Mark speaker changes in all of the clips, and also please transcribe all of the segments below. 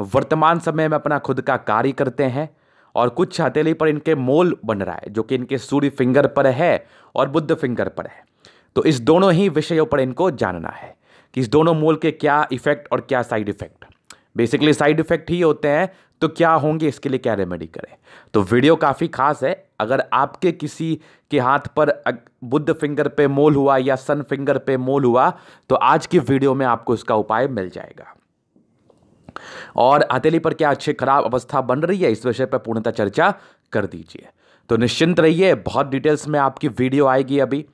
Speaker 1: वर्तमान समय में अपना खुद का कार्य करते हैं और कुछ हथेली पर इनके मोल बन रहा है जो कि इनके सूर्य फिंगर पर है और बुद्ध फिंगर पर है तो इस दोनों ही विषयों पर इनको जानना है कि इस दोनों मोल के क्या इफेक्ट और क्या side effect basically side effect ही होते हैं तो क्या होंगे इसके लिए क्या रेमेडी करें तो वीडियो काफ़ी खास है अगर आपके किसी के हाथ पर बुद्ध फिंगर पे मोल हुआ या सन फिंगर पे मोल हुआ तो आज की वीडियो में आपको इसका उपाय मिल जाएगा और हथेली पर क्या अच्छी खराब अवस्था बन रही है इस विषय पर पूर्णतः चर्चा कर दीजिए तो निश्चिंत रहिए बहुत डिटेल्स में आपकी वीडियो आएगी अभी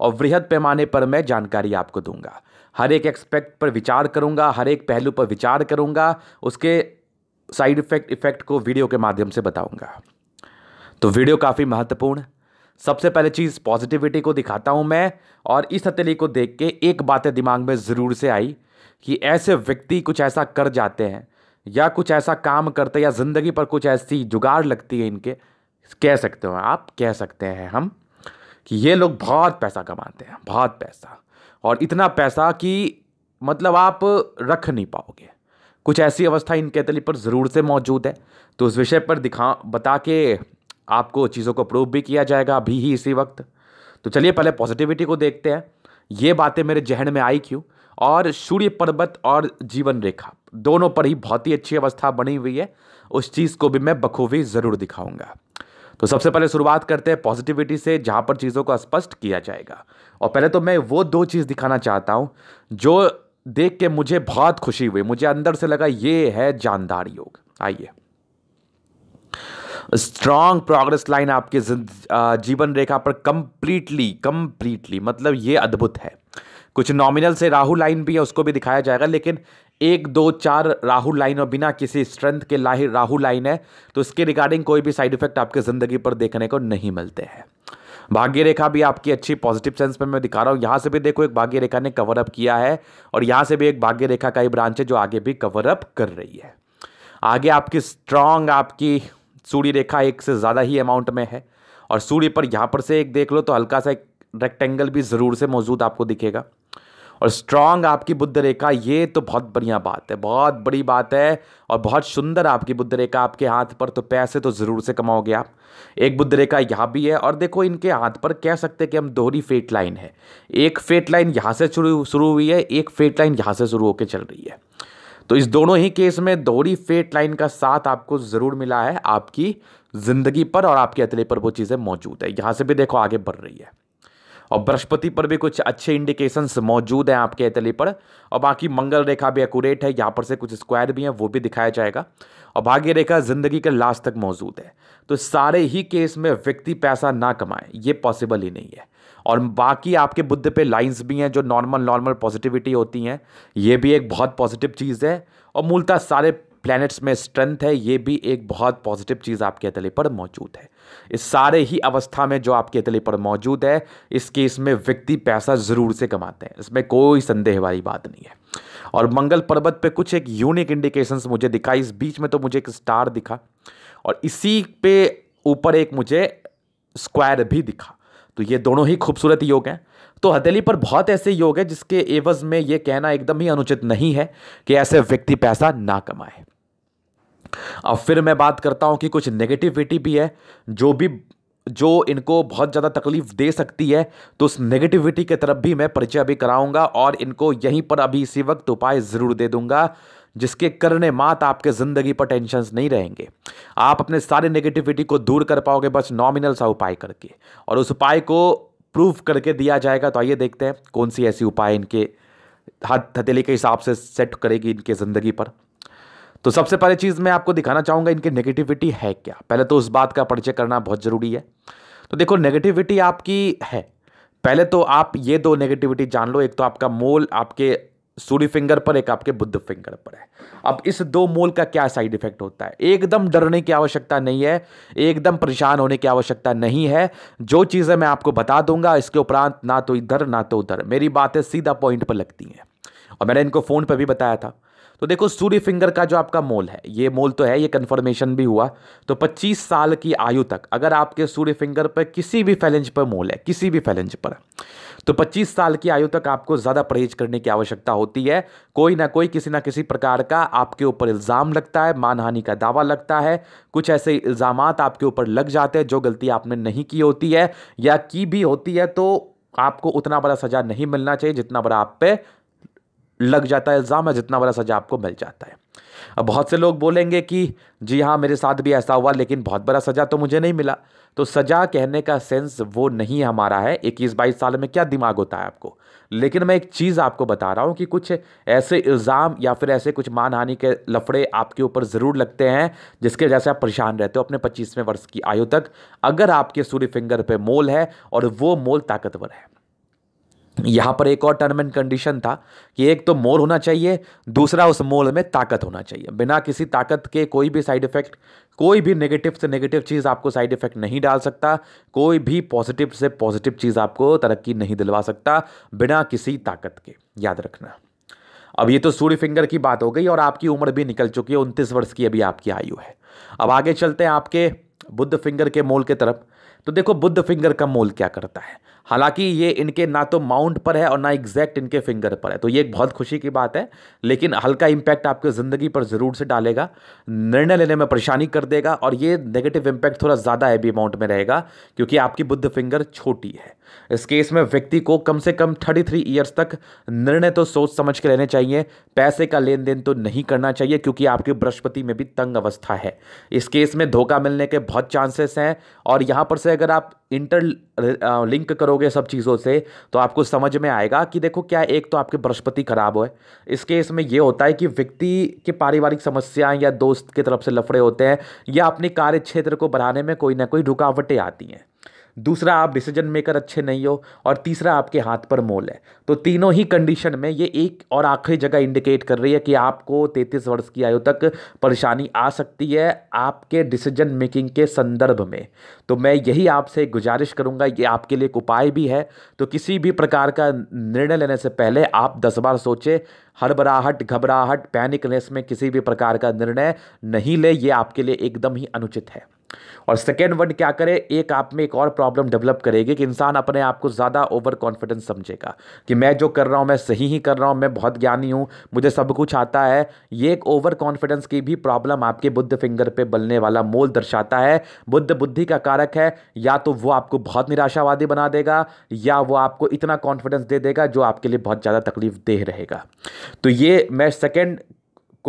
Speaker 1: और वृहद पैमाने पर मैं जानकारी आपको दूंगा हर एक एक्सपेक्ट पर विचार करूंगा हर एक पहलू पर विचार करूंगा उसके साइड इफेक्ट इफेक्ट को वीडियो के माध्यम से बताऊंगा तो वीडियो काफ़ी महत्वपूर्ण सबसे पहले चीज़ पॉजिटिविटी को दिखाता हूं मैं और इस हथेली को देख के एक बातें दिमाग में ज़रूर से आई कि ऐसे व्यक्ति कुछ ऐसा कर जाते हैं या कुछ ऐसा काम करते या ज़िंदगी पर कुछ ऐसी जुगाड़ लगती है इनके कह सकते हो आप कह सकते हैं हम कि ये लोग बहुत पैसा कमाते हैं बहुत पैसा और इतना पैसा कि मतलब आप रख नहीं पाओगे कुछ ऐसी अवस्था इनके तली पर ज़रूर से मौजूद है तो उस विषय पर दिखा बता के आपको चीज़ों को प्रूव भी किया जाएगा अभी ही इसी वक्त तो चलिए पहले पॉजिटिविटी को देखते हैं ये बातें मेरे जहन में आई क्यों और सूर्य पर्वत और जीवन रेखा दोनों पर ही बहुत ही अच्छी अवस्था बनी हुई है उस चीज़ को भी मैं बखूबी ज़रूर दिखाऊंगा तो सबसे पहले शुरुआत करते हैं पॉजिटिविटी से जहाँ पर चीज़ों को स्पष्ट किया जाएगा और पहले तो मैं वो दो चीज़ दिखाना चाहता हूँ जो देख के मुझे बहुत खुशी हुई मुझे अंदर से लगा ये है जानदार योग आइए स्ट्रांग प्रोग्रेस लाइन आपके जीवन रेखा पर कंप्लीटली कंप्लीटली मतलब ये अद्भुत है कुछ नॉमिनल से राहु लाइन भी है उसको भी दिखाया जाएगा लेकिन एक दो चार राहु लाइन और बिना किसी स्ट्रेंथ के लाही राहु लाइन है तो इसके रिगार्डिंग कोई भी साइड इफेक्ट आपकी ज़िंदगी पर देखने को नहीं मिलते हैं भाग्य रेखा भी आपकी अच्छी पॉजिटिव सेंस में मैं दिखा रहा हूँ यहाँ से भी देखो एक भाग्य रेखा ने कवर अप किया है और यहाँ से भी एक भाग्य रेखा का ही ब्रांच है जो आगे भी कवर अप कर रही है आगे आपकी स्ट्रांग आपकी सूर्य रेखा एक से ज़्यादा ही अमाउंट में है और सूर्य पर यहाँ पर से एक देख लो तो हल्का सा एक रेक्टेंगल भी ज़रूर से मौजूद आपको दिखेगा और स्ट्रांग आपकी बुद्ध रेखा ये तो बहुत बढ़िया बात है बहुत बड़ी बात है और बहुत सुंदर आपकी बुद्ध रेखा आपके हाथ पर तो पैसे तो ज़रूर से कमाओगे आप एक बुद्ध रेखा यहाँ भी है और देखो इनके हाथ पर कह सकते हैं कि हम दोहरी फेट लाइन है एक फेट लाइन यहाँ से शुरू शुरू हुई है एक फेट लाइन यहाँ से शुरू होकर चल रही है तो इस दोनों ही केस में दोहरी फेट लाइन का साथ आपको ज़रूर मिला है आपकी ज़िंदगी पर और आपके अतले पर वो चीज़ें मौजूद है यहाँ से भी देखो आगे बढ़ रही है और बृहस्पति पर भी कुछ अच्छे इंडिकेशंस मौजूद हैं आपके तली पर और बाकी मंगल रेखा भी एकूरेट है यहाँ पर से कुछ स्क्वायर भी हैं वो भी दिखाया जाएगा और भाग्य रेखा जिंदगी के लास्ट तक मौजूद है तो सारे ही केस में व्यक्ति पैसा ना कमाए ये पॉसिबल ही नहीं है और बाकी आपके बुद्ध पे लाइंस भी हैं जो नॉर्मल नॉर्मल पॉजिटिविटी होती हैं ये भी एक बहुत पॉजिटिव चीज़ है और मूलतः सारे प्लैनेट्स में स्ट्रेंथ है ये भी एक बहुत पॉजिटिव चीज़ आपके अतले पर मौजूद है इस सारे ही अवस्था में जो आपके अतले पर मौजूद है इस केस में व्यक्ति पैसा ज़रूर से कमाते हैं इसमें कोई संदेह वाली बात नहीं है और मंगल पर्वत पे कुछ एक यूनिक इंडिकेशंस मुझे दिखा इस बीच में तो मुझे एक स्टार दिखा और इसी पे ऊपर एक मुझे स्क्वायर भी दिखा तो ये दोनों ही खूबसूरत योग हैं तो हथेली पर बहुत ऐसे योग है जिसके एवज में यह कहना एकदम ही अनुचित नहीं है कि ऐसे व्यक्ति पैसा ना कमाए अब फिर मैं बात करता हूँ कि कुछ नेगेटिविटी भी है जो भी जो इनको बहुत ज़्यादा तकलीफ दे सकती है तो उस नेगेटिविटी की तरफ भी मैं परिचय अभी कराऊंगा और इनको यहीं पर अभी इसी वक्त उपाय ज़रूर दे दूंगा जिसके करने मात आपके ज़िंदगी पर टेंशन नहीं रहेंगे आप अपने सारे नेगेटिविटी को दूर कर पाओगे बस नॉमिनल सा उपाय करके और उस उपाय को प्रूफ करके दिया जाएगा तो आइए देखते हैं कौन सी ऐसी उपाय इनके हाथ हथेली के हिसाब से सेट करेगी इनके ज़िंदगी पर तो सबसे पहले चीज़ मैं आपको दिखाना चाहूँगा इनकी नेगेटिविटी है क्या पहले तो उस बात का परिचय करना बहुत ज़रूरी है तो देखो नेगेटिविटी आपकी है पहले तो आप ये दो नेगेटिविटी जान लो एक तो आपका मोल आपके सूर्य फिंगर पर एक आपके बुद्ध फिंगर पर है अब इस दो मोल का क्या साइड इफेक्ट होता है एकदम डरने की आवश्यकता नहीं है एकदम परेशान होने की आवश्यकता नहीं है जो चीज़ें मैं आपको बता दूंगा इसके उपरांत ना तो इधर ना तो उधर मेरी बातें सीधा पॉइंट पर लगती हैं और मैंने इनको फ़ोन पर भी बताया था तो देखो सूर्य फिंगर का जो आपका मोल है ये मोल तो है ये कन्फर्मेशन भी हुआ तो 25 साल की आयु तक अगर आपके सूर्य फिंगर पर किसी भी फैलेंज पर मोल है किसी भी फैलेंज पर तो 25 साल की आयु तक आपको ज़्यादा परहेज करने की आवश्यकता होती है कोई ना कोई किसी ना किसी प्रकार का आपके ऊपर इल्ज़ाम लगता है मानहानि का दावा लगता है कुछ ऐसे इल्ज़ाम आपके ऊपर लग जाते हैं जो गलती आपने नहीं की होती है या की भी होती है तो आपको उतना बड़ा सजा नहीं मिलना चाहिए जितना बड़ा आप पे लग जाता है इल्ज़ाम है जितना बड़ा सज़ा आपको मिल जाता है अब बहुत से लोग बोलेंगे कि जी हाँ मेरे साथ भी ऐसा हुआ लेकिन बहुत बड़ा सज़ा तो मुझे नहीं मिला तो सज़ा कहने का सेंस वो नहीं हमारा है इक्कीस बाईस साल में क्या दिमाग होता है आपको लेकिन मैं एक चीज़ आपको बता रहा हूँ कि कुछ ऐसे इल्ज़ाम या फिर ऐसे कुछ मानहानि के लफड़े आपके ऊपर ज़रूर लगते हैं जिसके वजह से आप परेशान रहते हो अपने पच्चीसवें वर्ष की आयु तक अगर आपके सूर्य फिंगर पर मोल है और वो मोल ताकतवर है यहाँ पर एक और टर्म एंड कंडीशन था कि एक तो मोल होना चाहिए दूसरा उस मोल में ताकत होना चाहिए बिना किसी ताकत के कोई भी साइड इफेक्ट कोई भी नेगेटिव से नेगेटिव चीज़ आपको साइड इफेक्ट नहीं डाल सकता कोई भी पॉजिटिव से पॉजिटिव चीज़ आपको तरक्की नहीं दिलवा सकता बिना किसी ताकत के याद रखना अब ये तो सूर्य फिंगर की बात हो गई और आपकी उम्र भी निकल चुकी है उनतीस वर्ष की अभी आपकी आयु है अब आगे चलते हैं आपके बुद्ध फिंगर के मोल के तरफ तो देखो बुद्ध फिंगर का मोल क्या करता है हालांकि ये इनके ना तो माउंट पर है और ना एग्जैक्ट इनके फिंगर पर है तो ये एक बहुत खुशी की बात है लेकिन हल्का इम्पैक्ट आपके ज़िंदगी पर ज़रूर से डालेगा निर्णय लेने में परेशानी कर देगा और ये नेगेटिव इम्पैक्ट थोड़ा ज़्यादा है भी अमाउंट में रहेगा क्योंकि आपकी बुद्ध फिंगर छोटी है इस केस में व्यक्ति को कम से कम थर्टी थ्री ईयर्स तक निर्णय तो सोच समझ के लेने चाहिए पैसे का लेन देन तो नहीं करना चाहिए क्योंकि आपके बृहस्पति में भी तंग अवस्था है इस केस में धोखा मिलने के बहुत चांसेस हैं और यहाँ पर से अगर आप इंटर लिंक करोगे सब चीज़ों से तो आपको समझ में आएगा कि देखो क्या एक तो आपके बृहस्पति खराब हो इस केस में ये होता है कि व्यक्ति के पारिवारिक समस्याएं या दोस्त की तरफ से लफड़े होते हैं या अपने कार्य क्षेत्र को बढ़ाने में कोई ना कोई रुकावटें आती हैं दूसरा आप डिसीजन मेकर अच्छे नहीं हो और तीसरा आपके हाथ पर मोल है तो तीनों ही कंडीशन में ये एक और आखिरी जगह इंडिकेट कर रही है कि आपको तैंतीस वर्ष की आयु तक परेशानी आ सकती है आपके डिसीजन मेकिंग के संदर्भ में तो मैं यही आपसे गुजारिश करूँगा ये आपके लिए एक उपाय भी है तो किसी भी प्रकार का निर्णय लेने से पहले आप दस बार सोचें हड़बड़ाहट घबराहट पैनिकनेस में किसी भी प्रकार का निर्णय नहीं ले ये आपके लिए एकदम ही अनुचित है और सेकेंड वन क्या करे एक आप में एक और प्रॉब्लम डेवलप करेगी कि इंसान अपने आप को ज़्यादा ओवर कॉन्फिडेंस समझेगा कि मैं जो कर रहा हूँ मैं सही ही कर रहा हूँ मैं बहुत ज्ञानी हूँ मुझे सब कुछ आता है ये एक ओवर कॉन्फिडेंस की भी प्रॉब्लम आपके बुद्ध फिंगर पर बलने वाला मोल दर्शाता है बुद्ध बुद्धि का कारक है या तो वो आपको बहुत निराशावादी बना देगा या वो आपको इतना कॉन्फिडेंस दे देगा जो आपके लिए बहुत ज़्यादा तकलीफ देह रहेगा तो ये मैं सेकेंड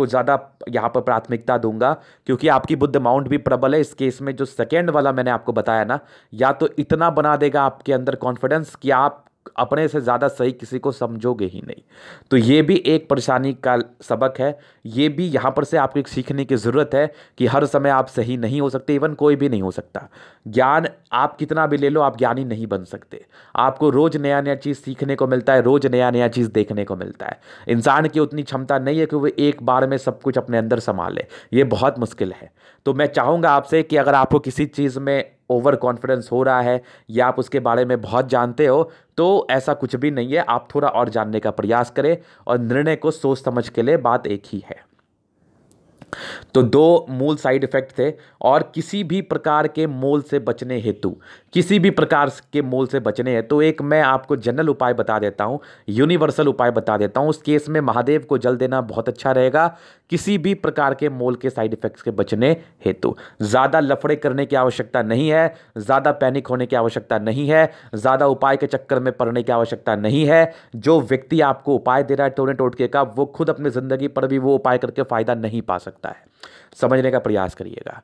Speaker 1: को ज़्यादा यहाँ पर प्राथमिकता दूंगा क्योंकि आपकी बुद्ध माउंट भी प्रबल है इस केस में जो सेकेंड वाला मैंने आपको बताया ना या तो इतना बना देगा आपके अंदर कॉन्फिडेंस कि आप अपने से ज़्यादा सही किसी को समझोगे ही नहीं तो ये भी एक परेशानी का सबक है ये भी यहाँ पर से आपको एक सीखने की ज़रूरत है कि हर समय आप सही नहीं हो सकते इवन कोई भी नहीं हो सकता ज्ञान आप कितना भी ले लो आप ज्ञानी नहीं बन सकते आपको रोज़ नया नया चीज़ सीखने को मिलता है रोज़ नया नया चीज़ देखने को मिलता है इंसान की उतनी क्षमता नहीं है कि वो एक बार में सब कुछ अपने अंदर संभाले ये बहुत मुश्किल है तो मैं चाहूँगा आपसे कि अगर आपको किसी चीज़ में ओवर कॉन्फिडेंस हो रहा है या आप उसके बारे में बहुत जानते हो तो ऐसा कुछ भी नहीं है आप थोड़ा और जानने का प्रयास करें और निर्णय को सोच समझ के लिए बात एक ही है तो दो मूल साइड इफेक्ट थे और किसी भी प्रकार के मोल से बचने हेतु किसी भी प्रकार के मोल से बचने हेतु तो एक मैं आपको जनरल उपाय बता देता हूँ यूनिवर्सल उपाय बता देता हूँ उस केस में महादेव को जल देना बहुत अच्छा रहेगा किसी भी प्रकार के मोल के साइड इफेक्ट्स के बचने हेतु ज़्यादा लफड़े करने की आवश्यकता नहीं है ज़्यादा पैनिक होने की आवश्यकता नहीं है ज़्यादा उपाय के चक्कर में पड़ने की आवश्यकता नहीं है जो व्यक्ति आपको उपाय दे रहा है टोने टोटके का वो खुद अपनी ज़िंदगी पर भी वो उपाय करके फ़ायदा नहीं पा सकता है समझने का प्रयास करिएगा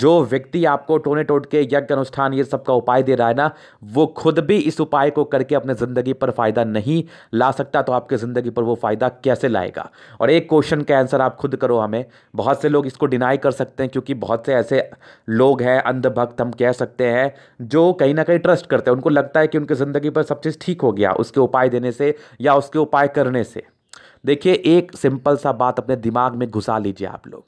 Speaker 1: जो व्यक्ति आपको टोने टोटके यज्ञ अनुष्ठान ये सब का उपाय दे रहा है ना वो खुद भी इस उपाय को करके अपने ज़िंदगी पर फ़ायदा नहीं ला सकता तो आपके ज़िंदगी पर वो फ़ायदा कैसे लाएगा और एक क्वेश्चन का आंसर आप खुद खुद करो हमें बहुत से लोग इसको डिनाई कर सकते हैं क्योंकि बहुत से ऐसे लोग हैं अंधभक्त हम कह सकते हैं जो कहीं ना कहीं ट्रस्ट करते हैं उनको लगता है कि उनकी ज़िंदगी पर सब चीज़ ठीक हो गया उसके उपाय देने से या उसके उपाय करने से देखिए एक सिंपल सा बात अपने दिमाग में घुसा लीजिए आप लोग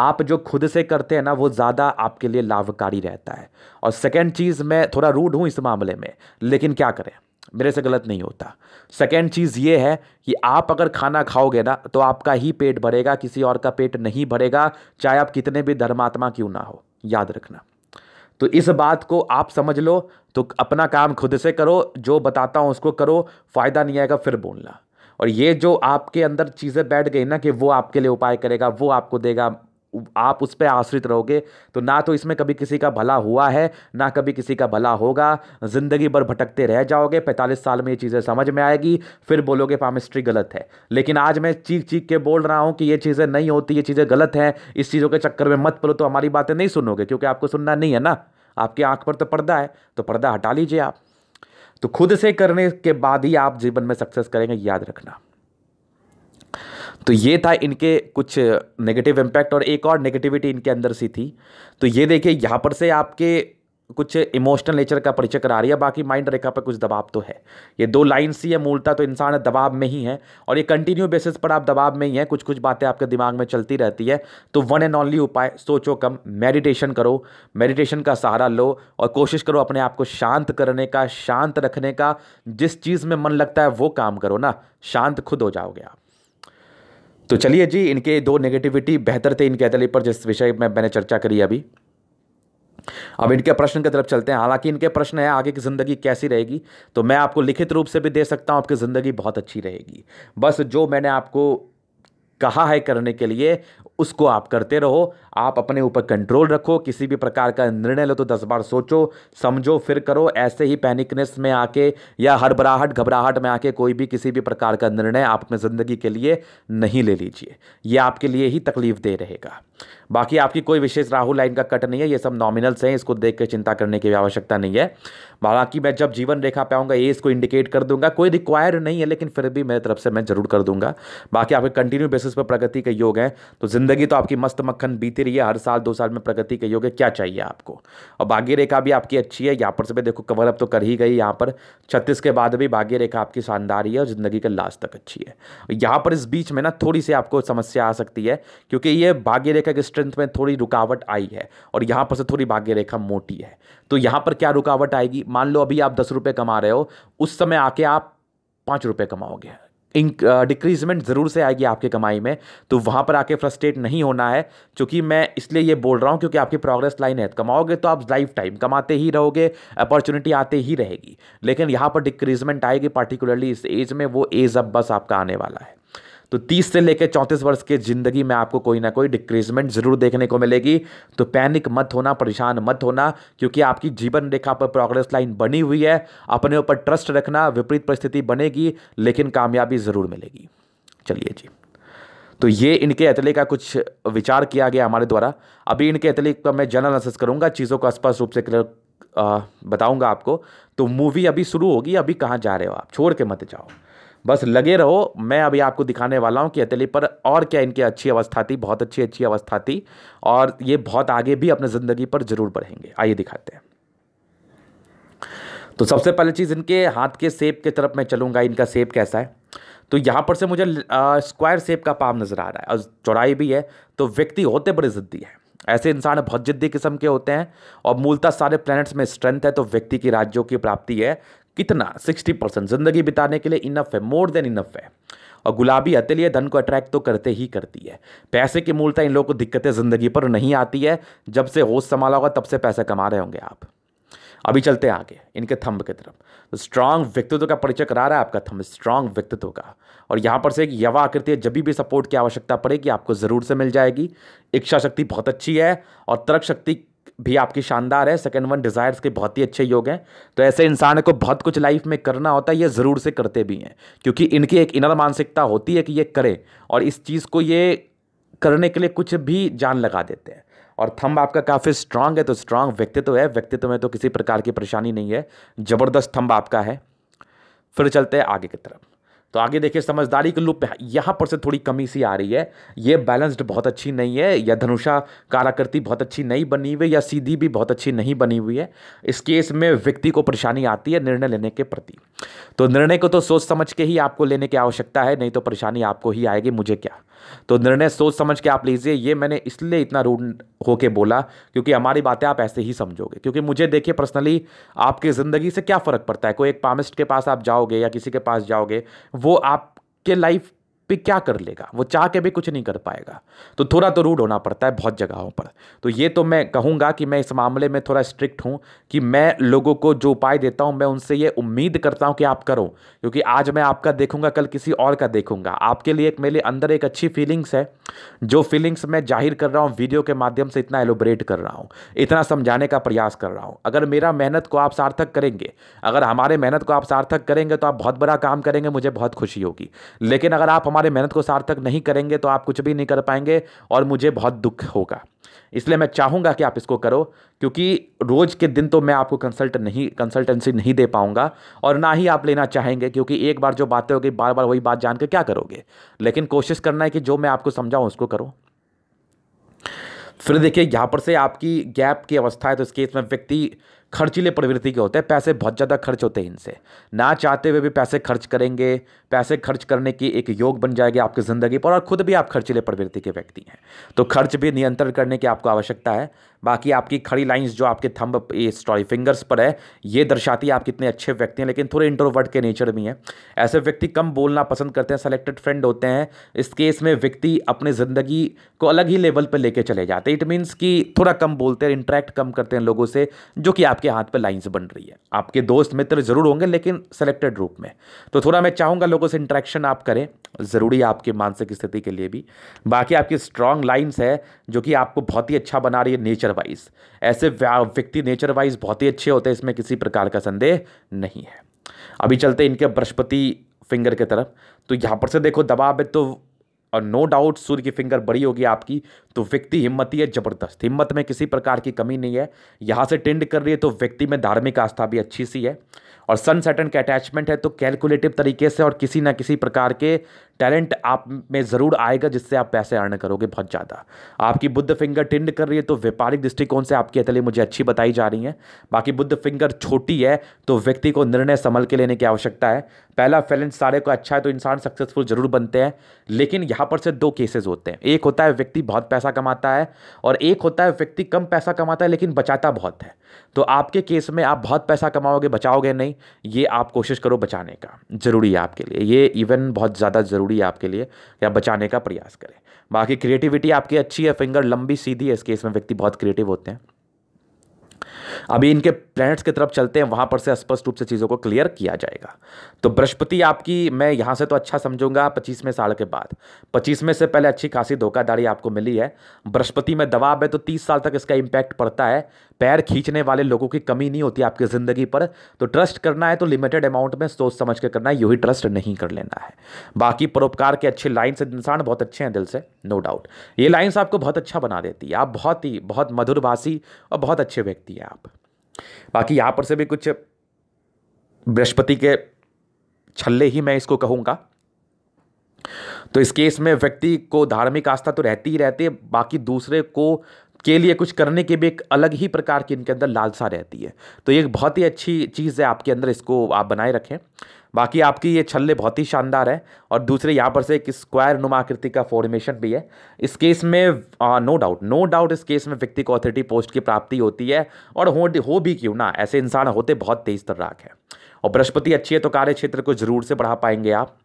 Speaker 1: आप जो खुद से करते हैं ना वो ज़्यादा आपके लिए लाभकारी रहता है और सेकेंड चीज़ मैं थोड़ा रूड हूँ इस मामले में लेकिन क्या करें मेरे से गलत नहीं होता सेकेंड चीज़ ये है कि आप अगर खाना खाओगे ना तो आपका ही पेट भरेगा किसी और का पेट नहीं भरेगा चाहे आप कितने भी धर्मात्मा क्यों ना हो याद रखना तो इस बात को आप समझ लो तो अपना काम खुद से करो जो बताता हूँ उसको करो फ़ायदा नहीं आएगा फिर बोलना और ये जो आपके अंदर चीज़ें बैठ गई ना कि वो आपके लिए उपाय करेगा वो आपको देगा आप उस पर आश्रित रहोगे तो ना तो इसमें कभी किसी का भला हुआ है ना कभी किसी का भला होगा ज़िंदगी भर भटकते रह जाओगे पैंतालीस साल में ये चीज़ें समझ में आएगी फिर बोलोगे पामिस्ट्री गलत है लेकिन आज मैं चीख चीख के बोल रहा हूँ कि ये चीज़ें नहीं होती ये चीज़ें गलत हैं इस चीज़ों के चक्कर में मत पलो तो हमारी बातें नहीं सुनोगे क्योंकि आपको सुनना नहीं है ना आपकी आँख पर तो पर्दा है तो पर्दा हटा लीजिए आप तो खुद से करने के बाद ही आप जीवन में सक्सेस करेंगे याद रखना तो ये था इनके कुछ नेगेटिव इम्पैक्ट और एक और नेगेटिविटी इनके अंदर सी थी तो ये देखिए यहाँ पर से आपके कुछ इमोशनल नेचर का परिचय करा रही है बाकी माइंड रेखा पर कुछ दबाव तो है ये दो लाइन्स ही है मूलता तो इंसान दबाव में ही है और ये कंटिन्यू बेसिस पर आप दबाव में ही हैं कुछ कुछ बातें आपके दिमाग में चलती रहती है तो वन एंड ओनली उपाय सोचो कम मेडिटेशन करो मेडिटेशन का सहारा लो और कोशिश करो अपने आप को शांत करने का शांत रखने का जिस चीज़ में मन लगता है वो काम करो ना शांत खुद हो जाओगे आप तो चलिए जी इनके दो नेगेटिविटी बेहतर थे इनके अतली पर जिस विषय में मैंने चर्चा करी अभी अब इनके प्रश्न की तरफ चलते हैं हालांकि इनके प्रश्न है आगे की ज़िंदगी कैसी रहेगी तो मैं आपको लिखित रूप से भी दे सकता हूँ आपकी ज़िंदगी बहुत अच्छी रहेगी बस जो मैंने आपको कहा है करने के लिए उसको आप करते रहो आप अपने ऊपर कंट्रोल रखो किसी भी प्रकार का निर्णय लो तो दस बार सोचो समझो फिर करो ऐसे ही पैनिकनेस में आके या हड़बड़ाहट घबराहट में आके कोई भी किसी भी प्रकार का निर्णय आप अपने ज़िंदगी के लिए नहीं ले लीजिए ये आपके लिए ही तकलीफ दे रहेगा बाकी आपकी कोई विशेष राहु लाइन का कट नहीं है ये सब नॉमिनल्स हैं इसको देख के चिंता करने की आवश्यकता नहीं है हालांकि मैं जब जीवन रेखा पे आऊँगा ये इसको इंडिकेट कर दूंगा कोई रिक्वायर नहीं है लेकिन फिर भी मेरी तरफ से मैं जरूर कर दूंगा बाकी आपके कंटिन्यू बेसिस पर प्रगति के योग हैं तो ज़िंदगी तो आपकी मस्त मक्खन बीती रही है हर साल दो साल में प्रगति के योग है क्या चाहिए आपको और भाग्य रेखा भी आपकी अच्छी है यहाँ पर से भी देखो कवर अप तो कर ही गई यहाँ पर छत्तीस के बाद भी भाग्य रेखा आपकी शानदार ही है और ज़िंदगी के लास्ट तक अच्छी है यहाँ पर इस बीच में ना थोड़ी सी आपको समस्या आ सकती है क्योंकि ये भाग्य रेखा की स्ट्रेंथ में थोड़ी रुकावट आई है और यहाँ पर से थोड़ी भाग्य रेखा मोटी है तो यहाँ पर क्या रुकावट आएगी मान लो अभी आप दस रुपये कमा रहे हो उस समय आके आप पाँच रुपये कमाओगे इन डिक्रीजमेंट ज़रूर से आएगी आपकी कमाई में तो वहाँ पर आके फ्रस्ट्रेट नहीं होना है क्योंकि मैं इसलिए ये बोल रहा हूँ क्योंकि आपकी प्रोग्रेस लाइन है कमाओगे तो आप लाइफ टाइम कमाते ही रहोगे अपॉर्चुनिटी आते ही रहेगी लेकिन यहाँ पर डिक्रीजमेंट आएगी पार्टिकुलरली इस एज में वो एज अब बस आपका आने वाला है तो 30 से लेकर 34 वर्ष के ज़िंदगी में आपको कोई ना कोई डिक्रीजमेंट ज़रूर देखने को मिलेगी तो पैनिक मत होना परेशान मत होना क्योंकि आपकी जीवन रेखा पर प्रोग्रेस लाइन बनी हुई है अपने ऊपर ट्रस्ट रखना विपरीत परिस्थिति बनेगी लेकिन कामयाबी ज़रूर मिलेगी चलिए जी तो ये इनके अतले का कुछ विचार किया गया हमारे द्वारा अभी इनके अतले का मैं जनरल असेस करूँगा चीज़ों को स्पष्ट रूप से क्लियर बताऊँगा आपको तो मूवी अभी शुरू होगी अभी कहाँ जा रहे हो आप छोड़ के मत जाओ बस लगे रहो मैं अभी आपको दिखाने वाला हूँ कि हथेली पर और क्या इनकी अच्छी अवस्था थी बहुत अच्छी अच्छी अवस्था थी और ये बहुत आगे भी अपने ज़िंदगी पर ज़रूर बढ़ेंगे आइए दिखाते हैं तो सबसे पहले चीज़ इनके हाथ के सेप की तरफ मैं चलूँगा इनका सेप कैसा है तो यहाँ पर से मुझे स्क्वायर सेप का पाम नज़र आ रहा है और चौड़ाई भी है तो व्यक्ति होते बड़े ज़िद्दी है ऐसे इंसान बहुत जिद्दी किस्म के होते हैं और मूलतः सारे प्लैनेट्स में स्ट्रेंथ है तो व्यक्ति की राज्यों की प्राप्ति है कितना सिक्सटी परसेंट ज़िंदगी बिताने के लिए इनफ है मोर देन इनफ है और गुलाबी हथेलियाँ धन को अट्रैक्ट तो करते ही करती है पैसे की मूलता इन लोगों को दिक्कतें ज़िंदगी पर नहीं आती है जब से होश संभाला होगा तब से पैसा कमा रहे होंगे आप अभी चलते हैं आगे इनके थंब की तरफ तो स्ट्रांग व्यक्तित्व का परिचय करा रहा है आपका थंब स्ट्रांग व्यक्तित्व का और यहाँ पर से एक यवा आकृति है जब भी सपोर्ट की आवश्यकता पड़ेगी आपको ज़रूर से मिल जाएगी इच्छा शक्ति बहुत अच्छी है और तर्क शक्ति भी आपकी शानदार है सेकेंड वन डिज़ायर्स के बहुत ही अच्छे योग हैं तो ऐसे इंसान को बहुत कुछ लाइफ में करना होता है ये ज़रूर से करते भी हैं क्योंकि इनकी एक इनर मानसिकता होती है कि ये करें और इस चीज़ को ये करने के लिए कुछ भी जान लगा देते हैं और थंब आपका काफ़ी स्ट्रांग है तो स्ट्रांग व्यक्तित्व है व्यक्तित्व में तो किसी प्रकार की परेशानी नहीं है ज़बरदस्त थंब आपका है फिर चलते हैं आगे की तरफ तो आगे देखिए समझदारी के लुप यहाँ पर से थोड़ी कमी सी आ रही है ये बैलेंस्ड बहुत अच्छी नहीं है या धनुषा काराकृति बहुत अच्छी नहीं बनी हुई या सीधी भी बहुत अच्छी नहीं बनी हुई है इस केस में व्यक्ति को परेशानी आती है निर्णय लेने के प्रति तो निर्णय को तो सोच समझ के ही आपको लेने की आवश्यकता है नहीं तो परेशानी आपको ही आएगी मुझे क्या तो निर्णय सोच समझ के आप लीजिए ये मैंने इसलिए इतना रूड होके बोला क्योंकि हमारी बातें आप ऐसे ही समझोगे क्योंकि मुझे देखिए पर्सनली आपकी ज़िंदगी से क्या फ़र्क पड़ता है कोई एक पामिस्ट के पास आप जाओगे या किसी के पास जाओगे वो आपके लाइफ पे क्या कर लेगा वो चाह के भी कुछ नहीं कर पाएगा तो थोड़ा तो रूड होना पड़ता है बहुत जगहों पर तो ये तो मैं कहूँगा कि मैं इस मामले में थोड़ा स्ट्रिक्ट हूँ कि मैं लोगों को जो उपाय देता हूँ मैं उनसे ये उम्मीद करता हूँ कि आप करो क्योंकि आज मैं आपका देखूँगा कल किसी और का देखूँगा आपके लिए एक मेरे अंदर एक अच्छी फीलिंग्स है जो फीलिंग्स मैं जाहिर कर रहा हूँ वीडियो के माध्यम से इतना एलोबरेट कर रहा हूँ इतना समझाने का प्रयास कर रहा हूँ अगर मेरा मेहनत को आप सार्थक करेंगे अगर हमारे मेहनत को आप सार्थक करेंगे तो आप बहुत बड़ा काम करेंगे मुझे बहुत खुशी होगी लेकिन अगर आप हमारे मेहनत को सार्थक नहीं करेंगे तो आप कुछ भी नहीं कर पाएंगे और मुझे बहुत दुख होगा इसलिए मैं चाहूँगा कि आप इसको करो क्योंकि रोज़ के दिन तो मैं आपको कंसल्ट नहीं कंसल्टेंसी नहीं दे पाऊँगा और ना ही आप लेना चाहेंगे क्योंकि एक बार जो बातें होगी बार बार वही बात जानकर क्या करोगे लेकिन कोशिश करना है कि जो मैं आपको समझाऊँ उसको करो फिर देखिए यहाँ पर से आपकी गैप की अवस्था है तो इस केस में व्यक्ति खर्चीले प्रवृत्ति के होते हैं पैसे बहुत ज़्यादा खर्च होते हैं इनसे ना चाहते हुए भी पैसे खर्च करेंगे पैसे खर्च करने की एक योग बन जाएगी आपकी ज़िंदगी पर और खुद भी आप खर्चीले प्रवृत्ति के व्यक्ति हैं तो खर्च भी नियंत्रण करने की आपको आवश्यकता है बाकी आपकी खड़ी लाइंस जो आपके थंब सॉरी फिंगर्स पर है ये दर्शाती है आप कितने अच्छे व्यक्ति हैं लेकिन थोड़े इंट्रोवर्ट के नेचर भी हैं ऐसे व्यक्ति कम बोलना पसंद करते हैं सेलेक्टेड फ्रेंड होते हैं इस केस में व्यक्ति अपने ज़िंदगी को अलग ही लेवल पर लेके चले जाते हैं इट मीन्स कि थोड़ा कम बोलते हैं इंट्रैक्ट कम करते हैं लोगों से जो कि आपके हाथ पर लाइन्स बन रही है आपके दोस्त मित्र ज़रूर होंगे लेकिन सेलेक्टेड रूप में तो थोड़ा मैं चाहूँगा लोगों से इंट्रैक्शन आप करें ज़रूरी आपकी मानसिक स्थिति के लिए भी बाकी आपकी स्ट्रांग लाइन्स है जो कि आपको बहुत ही अच्छा बना रही है नेचर नेचर वाइज ऐसे व्यक्ति नेचर वाइज बहुत ही अच्छे होते हैं इसमें किसी प्रकार का संदेह नहीं है अभी चलते इनके बृहस्पति फिंगर की तरफ तो यहाँ पर से देखो दबाव है तो और नो डाउट सूर्य की फिंगर बड़ी होगी आपकी तो व्यक्ति हिम्मत ही है जबरदस्त हिम्मत में किसी प्रकार की कमी नहीं है यहाँ से टेंड कर रही है तो व्यक्ति में धार्मिक आस्था भी अच्छी सी है और सन सेटन का अटैचमेंट है तो कैलकुलेटिव तरीके से और किसी ना किसी प्रकार के टैलेंट आप में ज़रूर आएगा जिससे आप पैसे अर्न करोगे बहुत ज़्यादा आपकी बुद्ध फिंगर टिंड कर रही है तो व्यापारिक दृष्टिकोण से आपकी अतली मुझे अच्छी बताई जा रही है बाकी बुद्ध फिंगर छोटी है तो व्यक्ति को निर्णय संभल के लेने की आवश्यकता है पहला फैलेंस सारे को अच्छा है तो इंसान सक्सेसफुल ज़रूर बनते हैं लेकिन यहाँ पर से दो केसेज होते हैं एक होता है व्यक्ति बहुत पैसा कमाता है और एक होता है व्यक्ति कम पैसा कमाता है लेकिन बचाता बहुत है तो आपके केस में आप बहुत पैसा कमाओगे बचाओगे नहीं ये आप कोशिश करो बचाने का ज़रूरी है आपके लिए ये इवन बहुत ज़्यादा ज़रूरी है आपके लिए कि आप बचाने का प्रयास करें बाकी क्रिएटिविटी आपकी अच्छी है फिंगर लंबी सीधी है इस केस में व्यक्ति बहुत क्रिएटिव होते हैं अभी इनके प्लैनेट्स की तरफ चलते हैं वहां पर से स्पष्ट रूप से चीज़ों को क्लियर किया जाएगा तो बृहस्पति आपकी मैं यहां से तो अच्छा समझूंगा पच्चीसवें साल के बाद पच्चीसवें से पहले अच्छी खासी धोखाधड़ी आपको मिली है बृहस्पति में दबाव है तो तीस साल तक इसका इंपैक्ट पड़ता है पैर खींचने वाले लोगों की कमी नहीं होती आपकी ज़िंदगी पर तो ट्रस्ट करना है तो लिमिटेड अमाउंट में सोच समझ के करना है यू ही ट्रस्ट नहीं कर लेना है बाकी परोपकार के अच्छे लाइन्स इंसान बहुत अच्छे हैं दिल से नो डाउट ये लाइन्स आपको बहुत अच्छा बना देती है आप बहुत ही बहुत मधुरभाषी और बहुत अच्छे व्यक्ति हैं आप बाकी यहाँ पर से भी कुछ बृहस्पति के छल्ले ही मैं इसको कहूँगा तो इस केस में व्यक्ति को धार्मिक आस्था तो रहती ही रहती है बाकी दूसरे को के लिए कुछ करने के भी एक अलग ही प्रकार की इनके अंदर लालसा रहती है तो ये एक बहुत ही अच्छी चीज़ है आपके अंदर इसको आप बनाए रखें बाकी आपकी ये छल्ले बहुत ही शानदार है और दूसरे यहाँ पर से एक स्क्वायर नुमा आकृति का फॉर्मेशन भी है इस केस में आ, नो डाउट नो डाउट इस केस में व्यक्ति को अथॉरिटी पोस्ट की प्राप्ति होती है और हो, हो भी क्यों ना ऐसे इंसान होते बहुत तेज तर्राक है और बृहस्पति अच्छी है तो कार्य क्षेत्र को जरूर से बढ़ा पाएंगे आप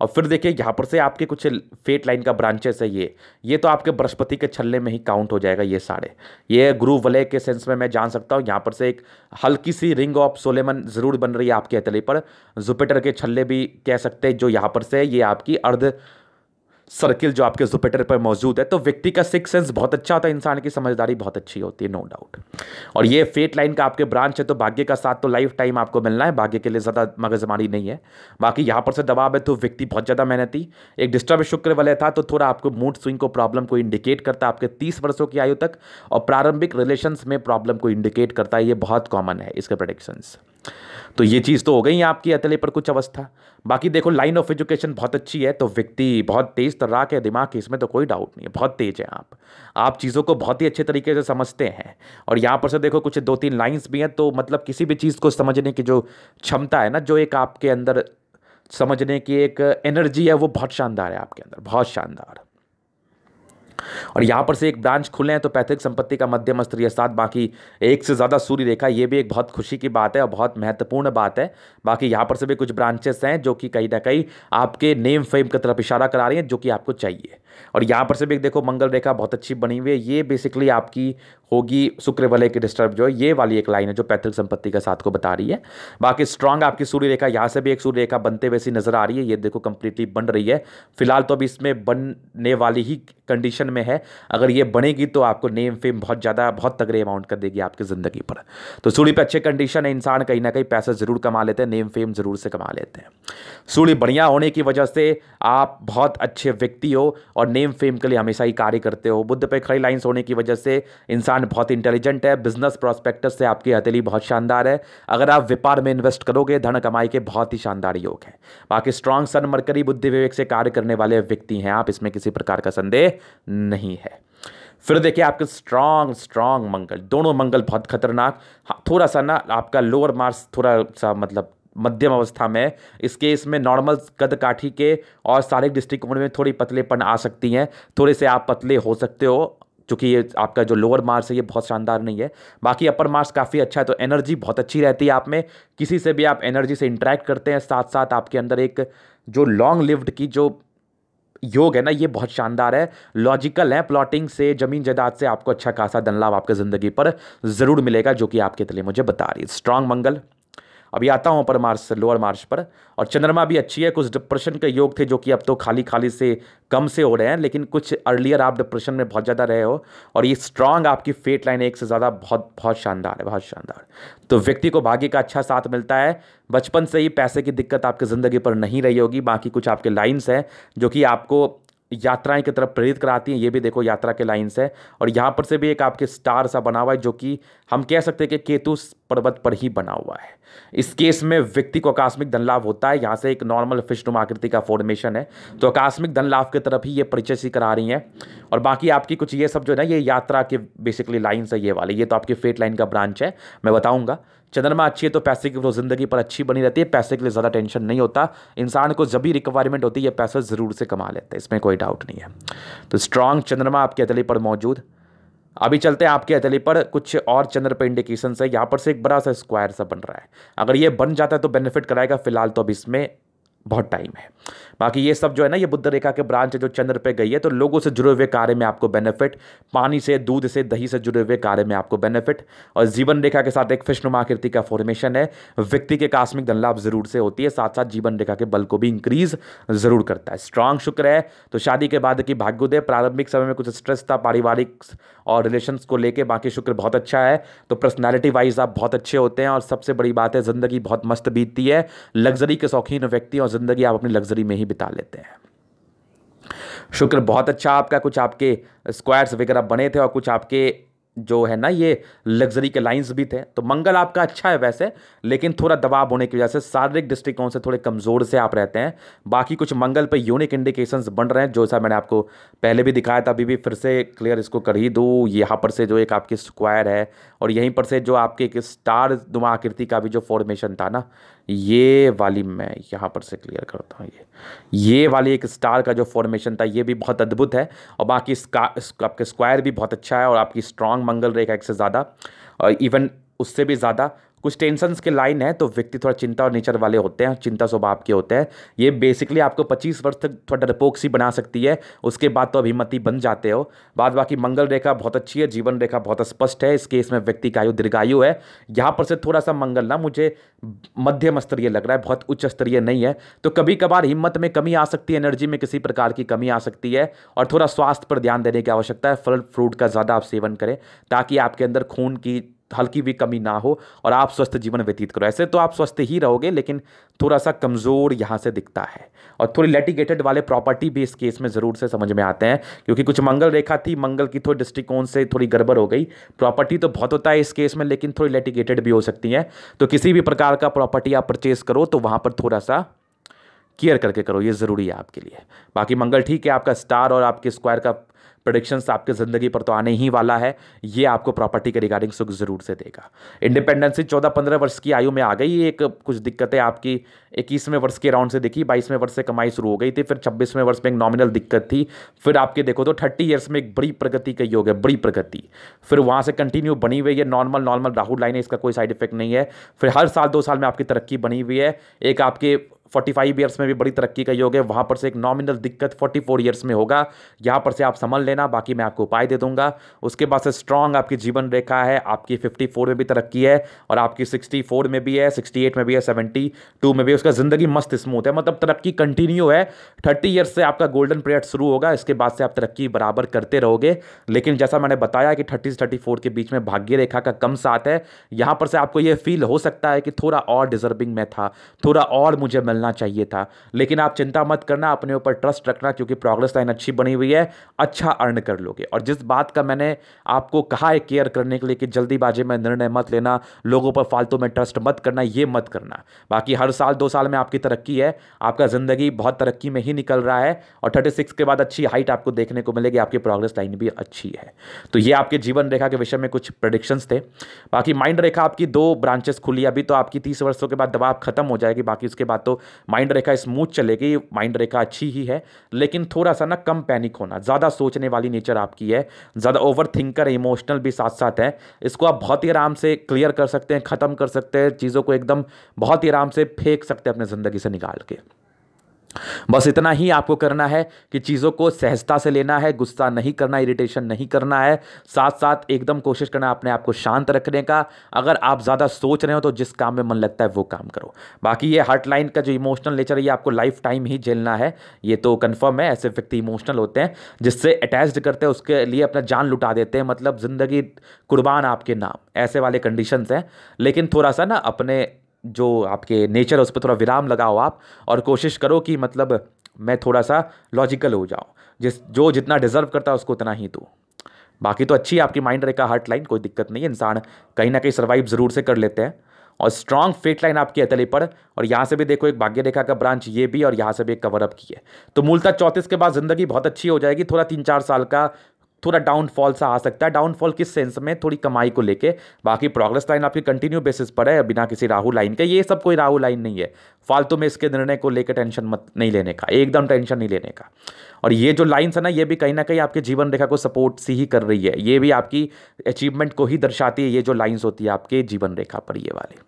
Speaker 1: और फिर देखिए यहाँ पर से आपके कुछ फेट लाइन का ब्रांचेस है ये ये तो आपके बृहस्पति के छल्ले में ही काउंट हो जाएगा ये सारे ये गुरु वलय के सेंस में मैं जान सकता हूँ यहाँ पर से एक हल्की सी रिंग ऑफ सोलेमन ज़रूर बन रही है आपके हथेली पर जुपिटर के छल्ले भी कह सकते हैं जो यहाँ पर से ये आपकी अर्ध सर्किल जो आपके जुपिटर पर मौजूद है तो व्यक्ति का सिक्स सेंस बहुत अच्छा होता है इंसान की समझदारी बहुत अच्छी होती है नो डाउट और ये फेट लाइन का आपके ब्रांच है तो भाग्य का साथ तो लाइफ टाइम आपको मिलना है भाग्य के लिए ज़्यादा मगजमारी नहीं है बाकी यहाँ पर से दबाव है तो व्यक्ति बहुत ज़्यादा मेहनती एक डिस्टर्ब शुक्र वाले था तो थोड़ा आपको मूड स्विंग को प्रॉब्लम को इंडिकेट करता है आपके तीस वर्षों की आयु तक और प्रारंभिक रिलेशन में प्रॉब्लम को इंडिकेट करता है ये बहुत कॉमन है इसके प्रोडिक्शंस तो ये चीज़ तो हो गई आपकी अतले पर कुछ अवस्था बाकी देखो लाइन ऑफ एजुकेशन बहुत अच्छी है तो व्यक्ति बहुत तेज़ तर्राक है दिमाग है इसमें तो कोई डाउट नहीं है बहुत तेज़ है आप आप चीज़ों को बहुत ही अच्छे तरीके से समझते हैं और यहाँ पर से देखो कुछ दो तीन लाइन्स भी हैं तो मतलब किसी भी चीज़ को समझने की जो क्षमता है ना जो एक आपके अंदर समझने की एक एनर्जी है वो बहुत शानदार है आपके अंदर बहुत शानदार और यहाँ पर से एक ब्रांच खुले हैं तो पैतृक संपत्ति का मध्यम या साथ बाकी एक से ज़्यादा सूर्य रेखा ये भी एक बहुत खुशी की बात है और बहुत महत्वपूर्ण बात है बाकी यहाँ पर से भी कुछ ब्रांचेस हैं जो कि कहीं ना कहीं आपके नेम फेम की तरफ इशारा करा रही हैं जो कि आपको चाहिए और यहाँ पर से भी देखो मंगल रेखा बहुत अच्छी बनी हुई है ये बेसिकली आपकी होगी शुक्र वाले की डिस्टर्ब जो है ये वाली एक लाइन है जो पैतृक संपत्ति का साथ को बता रही है बाकी स्ट्रांग आपकी सूर्य रेखा यहाँ से भी एक सूर्य रेखा बनते हुए नजर आ रही है ये देखो कंप्लीटली बन रही है फिलहाल तो अभी इसमें बनने वाली ही कंडीशन में है अगर ये बनेगी तो आपको नेम फेम बहुत ज़्यादा बहुत तगड़े अमाउंट कर देगी आपकी ज़िंदगी पर तो सूर्य पर अच्छे कंडीशन है इंसान कहीं ना कहीं पैसा ज़रूर कमा लेते हैं नेम फेम ज़रूर से कमा लेते हैं सूर्य बढ़िया होने की वजह से आप बहुत अच्छे व्यक्ति हो और नेम फेम के लिए हमेशा ही कार्य करते हो बुद्ध पे खड़ी लाइन्स होने की वजह से इंसान बहुत इंटेलिजेंट है बिजनेस प्रोस्पेक्ट से आपकी हथेली बहुत शानदार है अगर आप व्यापार में इन्वेस्ट करोगे धन कमाई के बहुत ही शानदार योग है बाकी स्ट्रांग सन मरकरी बुद्धि विवेक से कार्य करने वाले व्यक्ति हैं आप इसमें किसी प्रकार का संदेह नहीं है फिर देखिए आपके स्ट्रांग स्ट्रांग मंगल दोनों मंगल बहुत खतरनाक हाँ, थोड़ा सा ना आपका लोअर मार्स थोड़ा सा मतलब मध्यम अवस्था में इसके इसमें नॉर्मल कद काठी के और शारीरिक दृष्टिकोण में थोड़ी पतलेपन आ सकती हैं थोड़े से आप पतले हो सकते हो चूँकि ये आपका जो लोअर मार्स है ये बहुत शानदार नहीं है बाकी अपर मार्स काफ़ी अच्छा है तो एनर्जी बहुत अच्छी रहती है आप में किसी से भी आप एनर्जी से इंटरेक्ट करते हैं साथ साथ आपके अंदर एक जो लॉन्ग लिव्ड की जो योग है ना ये बहुत शानदार है लॉजिकल है प्लॉटिंग से ज़मीन जायदाद से आपको अच्छा खासा धन लाभ ज़िंदगी पर ज़रूर मिलेगा जो कि आपके तले मुझे बता रही है स्ट्रांग मंगल अभी आता हूँ अपर मार्च से लोअर मार्च पर और चंद्रमा भी अच्छी है कुछ डिप्रेशन के योग थे जो कि अब तो खाली खाली से कम से हो रहे हैं लेकिन कुछ अर्लियर आप डिप्रेशन में बहुत ज़्यादा रहे हो और ये स्ट्रांग आपकी फेट लाइन एक से ज़्यादा बहुत बहुत शानदार है बहुत शानदार तो व्यक्ति को भाग्य का अच्छा साथ मिलता है बचपन से ही पैसे की दिक्कत आपकी ज़िंदगी पर नहीं रही होगी बाकी कुछ आपके लाइन्स हैं जो कि आपको यात्राएं की तरफ प्रेरित कराती हैं ये भी देखो यात्रा के लाइंस है और यहाँ पर से भी एक आपके स्टार सा बना हुआ है जो कि हम कह सकते हैं कि केतु पर्वत पर ही बना हुआ है इस केस में व्यक्ति को आकस्मिक धन लाभ होता है यहाँ से एक नॉर्मल फिशनुमा आकृति का फॉर्मेशन है तो आकस्मिक धन लाभ की तरफ ही ये परिचय सी करा रही हैं और बाकी आपकी कुछ ये सब जो है ना ये यात्रा के बेसिकली लाइन्स है ये वाले ये तो आपकी फेट लाइन का ब्रांच है मैं बताऊँगा चंद्रमा अच्छी है तो पैसे की ज़िंदगी पर अच्छी बनी रहती है पैसे के लिए ज़्यादा टेंशन नहीं होता इंसान को जब भी रिक्वायरमेंट होती है पैसा ज़रूर से कमा लेते हैं इसमें कोई डाउट नहीं है तो स्ट्रॉन्ग चंद्रमा आपके अतली पर मौजूद अभी चलते हैं आपके अतली पर कुछ और चंद्र पर इंडिकेशन है यहाँ पर से एक बड़ा सा स्क्वायर सा बन रहा है अगर ये बन जाता है तो बेनिफिट कराएगा फिलहाल तो अब इसमें बहुत टाइम है बाकी ये सब जो है ना ये बुद्ध रेखा के ब्रांच है जो चंद्र पे गई है तो लोगों से जुड़े हुए कार्य में आपको बेनिफिट पानी से दूध से दही से जुड़े हुए कार्य में आपको बेनिफिट और जीवन रेखा के साथ एक फिश्नुमा का फॉर्मेशन है व्यक्ति के कास्मिक धन लाभ जरूर से होती है साथ साथ जीवन रेखा के बल को भी इंक्रीज जरूर करता है स्ट्रांग शुक्र है तो शादी के बाद की भाग्योदय प्रारंभिक समय में कुछ स्ट्रेस था पारिवारिक और रिलेशन को लेकर बाकी शुक्र बहुत अच्छा है तो पर्सनैलिटी वाइज आप बहुत अच्छे होते हैं और सबसे बड़ी बात है ज़िंदगी बहुत मस्त बीतती है लग्जरी के शौकीन व्यक्ति और ज़िंदगी आप अपनी लग्जरी में ही बिता लेते हैं शुक्र बहुत अच्छा आपका कुछ आपके स्क्वायर्स वगैरह बने थे और कुछ आपके जो है ना ये लग्जरी के लाइंस भी थे तो मंगल आपका अच्छा है वैसे लेकिन थोड़ा दबाव होने की वजह से शारीरिक दृष्टिकोण से थोड़े कमज़ोर से आप रहते हैं बाकी कुछ मंगल पे यूनिक इंडिकेशंस बन रहे हैं जो सा मैंने आपको पहले भी दिखाया था अभी भी फिर से क्लियर इसको कर ही दूँ यहाँ पर से जो एक आपकी स्क्वायर है और यहीं पर से जो आपके एक स्टार दुमा आकृति का भी जो फॉर्मेशन था ना ये वाली मैं यहाँ पर से क्लियर करता हूँ ये ये वाली एक स्टार का जो फॉर्मेशन था ये भी बहुत अद्भुत है और बाकी इसका आपके स्क्वायर भी बहुत अच्छा है और आपकी स्ट्रांग मंगल रेखा एक से ज़्यादा और इवन उससे भी ज़्यादा कुछ टेंशन के लाइन है तो व्यक्ति थोड़ा चिंता और नेचर वाले होते हैं चिंता स्वभाव के होते हैं ये बेसिकली आपको पच्चीस वर्ष तक थोड़ा डरपोक सी बना सकती है उसके बाद तो अभिमति बन जाते हो बाद बाकी मंगल रेखा बहुत अच्छी है जीवन रेखा बहुत स्पष्ट है इस केस में व्यक्ति का आयु दीर्घायु है यहाँ पर से थोड़ा सा मंगल ना मुझे मध्यम स्तरीय लग रहा है बहुत उच्च स्तरीय नहीं है तो कभी कभार हिम्मत में कमी आ सकती है एनर्जी में किसी प्रकार की कमी आ सकती है और थोड़ा स्वास्थ्य पर ध्यान देने की आवश्यकता है फल फ्रूट का ज़्यादा आप सेवन करें ताकि आपके अंदर खून की हल्की भी कमी ना हो और आप स्वस्थ जीवन व्यतीत करो ऐसे तो आप स्वस्थ ही रहोगे लेकिन थोड़ा सा कमज़ोर यहाँ से दिखता है और थोड़ी लेटिगेटेड वाले प्रॉपर्टी भी इस केस में ज़रूर से समझ में आते हैं क्योंकि कुछ मंगल रेखा थी मंगल की थोड़ी दृष्टिकोण से थोड़ी गड़बड़ हो गई प्रॉपर्टी तो बहुत होता है इस केस में लेकिन थोड़ी लेटिगेटेड भी हो सकती हैं तो किसी भी प्रकार का प्रॉपर्टी आप परचेज करो तो वहाँ पर थोड़ा सा केयर करके करो ये ज़रूरी है आपके लिए बाकी मंगल ठीक है आपका स्टार और आपके स्क्वायर का प्रडिक्शंस आपके ज़िंदगी पर तो आने ही वाला है ये आपको प्रॉपर्टी के रिगार्डिंग सुख ज़रूर से देगा इंडिपेंडेंसी चौदह पंद्रह वर्ष की आयु में आ गई एक कुछ दिक्कतें आपकी इक्कीसवें वर्ष के राउंड से देखी बाईसवें वर्ष से कमाई शुरू हो गई थी फिर छब्बीसवें वर्ष में एक नॉमिनल दिक्कत थी फिर आपके देखो तो थर्टी ईयर्स में एक बड़ी प्रगति का योग है बड़ी प्रगति फिर वहाँ से कंटिन्यू बनी हुई है नॉर्मल नॉर्मल राहुल लाइन है इसका कोई साइड इफेक्ट नहीं है फिर हर साल दो साल में आपकी तरक्की बनी हुई है एक आपके फोर्टी फाइव ईयर्स में भी बड़ी तरक्की का योग है वहाँ पर से एक नॉमिनल दिक्कत फोर्टी फोर ईयर्स में होगा यहाँ पर से आप संभल लेना बाकी मैं आपको उपाय दे दूंगा उसके बाद से स्ट्रांग आपकी जीवन रेखा है आपकी फिफ्टी फोर में भी तरक्की है और आपकी सिक्सटी फोर में भी है सिक्सटी एट में भी है सेवेंटी टू में भी है उसका ज़िंदगी मस्त स्मूथ है मतलब तरक्की कंटिन्यू है थर्टी ईयर्स से आपका गोल्डन पीरियड शुरू होगा इसके बाद से आप तरक्की बराबर करते रहोगे लेकिन जैसा मैंने बताया कि थर्टी से थर्टी फोर के बीच में भाग्य रेखा का कम साथ है यहाँ पर से आपको ये फील हो सकता है कि थोड़ा और डिजर्विंग में था थोड़ा और मुझे मिलना चलना चाहिए था लेकिन आप चिंता मत करना अपने ऊपर ट्रस्ट रखना क्योंकि प्रोग्रेस लाइन अच्छी बनी हुई है अच्छा अर्न कर लोगे और जिस बात का मैंने आपको कहा है केयर करने के लिए कि जल्दीबाजी में निर्णय मत लेना लोगों पर फालतू में ट्रस्ट मत करना ये मत करना बाकी हर साल दो साल में आपकी तरक्की है आपका ज़िंदगी बहुत तरक्की में ही निकल रहा है और थर्टी सिक्स के बाद अच्छी हाइट आपको देखने को मिलेगी आपकी प्रोग्रेस लाइन भी अच्छी है तो ये आपके जीवन रेखा के विषय में कुछ प्रडिक्शंस थे बाकी माइंड रेखा आपकी दो ब्रांचेस खुली अभी तो आपकी तीस वर्षों के बाद दबाव खत्म हो जाएगी बाकी उसके बाद तो माइंड रेखा स्मूथ चलेगी माइंड रेखा अच्छी ही है लेकिन थोड़ा सा ना कम पैनिक होना ज़्यादा सोचने वाली नेचर आपकी है ज़्यादा ओवर थिंकर इमोशनल भी साथ साथ है इसको आप बहुत ही आराम से क्लियर कर सकते हैं ख़त्म कर सकते हैं चीज़ों को एकदम बहुत ही आराम से फेंक सकते हैं अपने ज़िंदगी से निकाल के बस इतना ही आपको करना है कि चीज़ों को सहजता से लेना है गुस्सा नहीं करना इरिटेशन नहीं करना है साथ साथ एकदम कोशिश करना अपने आप को शांत रखने का अगर आप ज़्यादा सोच रहे हो तो जिस काम में मन लगता है वो काम करो बाकी ये लाइन का जो इमोशनल नेचर है ये आपको लाइफ टाइम ही झेलना है ये तो कन्फर्म है ऐसे व्यक्ति इमोशनल होते हैं जिससे अटैच्ड करते हैं उसके लिए अपना जान लुटा देते हैं मतलब ज़िंदगी कुर्बान आपके नाम ऐसे वाले कंडीशन हैं लेकिन थोड़ा सा ना अपने जो आपके नेचर है उस पर थोड़ा विराम लगाओ आप और कोशिश करो कि मतलब मैं थोड़ा सा लॉजिकल हो जाऊँ जिस जो जितना डिज़र्व करता है उसको उतना ही दो बाकी तो अच्छी है आपकी माइंड रेखा हार्ट लाइन कोई दिक्कत नहीं है इंसान कहीं ना कहीं सर्वाइव ज़रूर से कर लेते हैं और स्ट्रांग फेट लाइन आपकी अतली पर और यहाँ से भी देखो एक भाग्य रेखा का ब्रांच ये भी और यहाँ से भी एक कवर अप की है तो मूलतः चौंतीस के बाद ज़िंदगी बहुत अच्छी हो जाएगी थोड़ा तीन चार साल का थोड़ा डाउनफॉल सा आ सकता है डाउनफॉल किस सेंस में थोड़ी कमाई को लेके बाकी प्रोग्रेस लाइन आपकी कंटिन्यू बेसिस पर है बिना किसी राहु लाइन के ये सब कोई राहु लाइन नहीं है फालतू में इसके निर्णय को लेकर टेंशन मत नहीं लेने का एकदम टेंशन नहीं लेने का और ये जो लाइन्स है ना ये भी कहीं ना कहीं आपके जीवन रेखा को सपोर्ट सी ही कर रही है ये भी आपकी अचीवमेंट को ही दर्शाती है ये जो लाइन्स होती है आपके जीवन रेखा पर ये वाले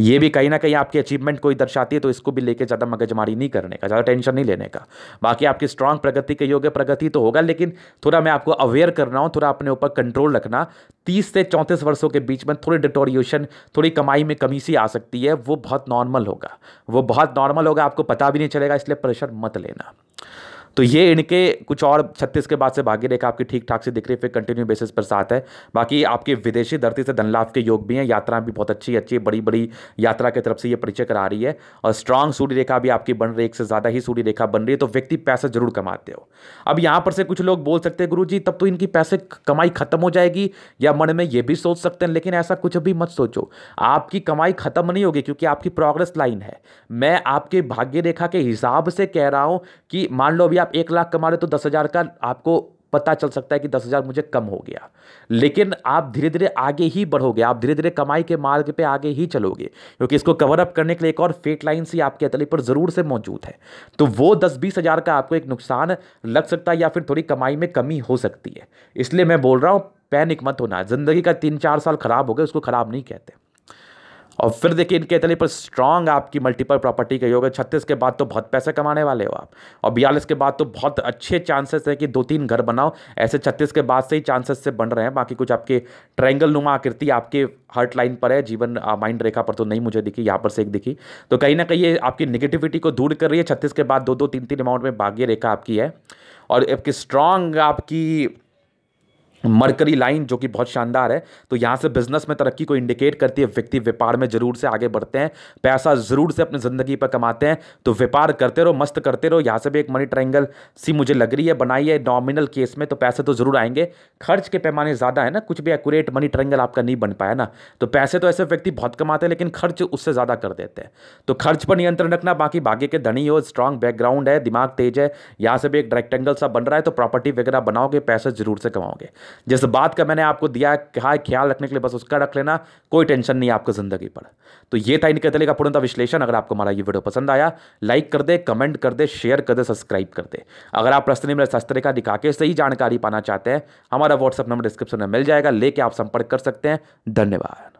Speaker 1: ये भी कहीं ना कहीं आपकी अचीवमेंट कोई दर्शाती है तो इसको भी लेके ज़्यादा मगजमारी नहीं करने का ज़्यादा टेंशन नहीं लेने का बाकी आपकी स्ट्रांग प्रगति के योग्य प्रगति तो होगा लेकिन थोड़ा मैं आपको अवेयर कर रहा हूँ थोड़ा अपने ऊपर कंट्रोल रखना तीस से चौंतीस वर्षों के बीच में थोड़ी डिटोरिएशन थोड़ी कमाई में कमी सी आ सकती है वो बहुत नॉर्मल होगा वो बहुत नॉर्मल होगा आपको पता भी नहीं चलेगा इसलिए प्रेशर मत लेना तो ये इनके कुछ और छत्तीस के बाद से भाग्य रेखा आपकी ठीक ठाक से दिख रही है फिर कंटिन्यू बेसिस पर साथ है बाकी आपके विदेशी धरती से धनलाभ के योग भी हैं यात्रा भी बहुत अच्छी अच्छी बड़ी बड़ी यात्रा की तरफ से ये परिचय करा रही है और स्ट्रांग सूर्य रेखा भी आपकी बन रही है एक से ज़्यादा ही सूर्य रेखा बन रही है तो व्यक्ति पैसा जरूर कमाते हो अब यहाँ पर से कुछ लोग बोल सकते हैं गुरु जी तब तो इनकी पैसे कमाई खत्म हो जाएगी या मन में ये भी सोच सकते हैं लेकिन ऐसा कुछ भी मत सोचो आपकी कमाई खत्म नहीं होगी क्योंकि आपकी प्रोग्रेस लाइन है मैं आपके भाग्य रेखा के हिसाब से कह रहा हूँ कि मान लो अभी आप एक लाख कमा रहे हो तो दस हज़ार का आपको पता चल सकता है कि दस हज़ार मुझे कम हो गया लेकिन आप धीरे धीरे आगे ही बढ़ोगे आप धीरे धीरे कमाई के मार्ग पे आगे ही चलोगे क्योंकि इसको कवर अप करने के लिए एक और फेट लाइन सी आपके अतली पर ज़रूर से मौजूद है तो वो दस बीस हज़ार का आपको एक नुकसान लग सकता है या फिर थोड़ी कमाई में कमी हो सकती है इसलिए मैं बोल रहा हूँ पैनिक मत होना ज़िंदगी का तीन चार साल खराब हो गए उसको ख़राब नहीं कहते और फिर देखिए इनके इतने पर स्ट्रांग आपकी मल्टीपल प्रॉपर्टी का योग है छत्तीस के बाद तो बहुत पैसे कमाने वाले हो आप और बयालीस के बाद तो बहुत अच्छे चांसेस है कि दो तीन घर बनाओ ऐसे छत्तीस के बाद से ही चांसेस से बन रहे हैं बाकी कुछ आपके ट्रैंगल नुमा आकृति आपके हर्ट लाइन पर है जीवन माइंड रेखा पर तो नहीं मुझे दिखी यहाँ पर से एक दिखी तो कहीं ना कहीं ये आपकी निगेटिविटी को दूर कर रही है छत्तीस के बाद दो दो तीन तीन अमाउंट में भाग्य रेखा आपकी है और आपकी स्ट्रांग आपकी मरकरी लाइन जो कि बहुत शानदार है तो यहाँ से बिजनेस में तरक्की को इंडिकेट करती है व्यक्ति व्यापार में जरूर से आगे बढ़ते हैं पैसा जरूर से अपनी ज़िंदगी पर कमाते हैं तो व्यापार करते रहो मस्त करते रहो यहाँ से भी एक मनी ट्रायंगल सी मुझे लग रही है बनाई है नॉमिनल केस में तो पैसे तो ज़रूर आएंगे खर्च के पैमाने ज़्यादा है ना कुछ भी एक्यूरेट मनी ट्रायंगल आपका नहीं बन पाया ना तो पैसे तो ऐसे व्यक्ति बहुत कमाते हैं लेकिन खर्च उससे ज़्यादा कर देते हैं तो खर्च पर नियंत्रण रखना बाकी भाग्य के धनी हो स्ट्रांग बैकग्राउंड है दिमाग तेज है यहाँ से भी एक रेक्टेंगल सा बन रहा है तो प्रॉपर्टी वगैरह बनाओगे पैसे जरूर से कमाओगे जिस बात का मैंने आपको दिया कहा ख्याल रखने के लिए बस उसका रख लेना कोई टेंशन नहीं आपको ज़िंदगी पर तो ये था इनके तले का पूर्णता विश्लेषण अगर आपको हमारा ये वीडियो पसंद आया लाइक कर दे कमेंट कर दे शेयर कर दे सब्सक्राइब कर दे अगर आप प्रश्न में शस्त्र का दिखा के सही जानकारी पाना चाहते हैं हमारा व्हाट्सअप नंबर डिस्क्रिप्शन में मिल जाएगा लेके आप संपर्क कर सकते हैं धन्यवाद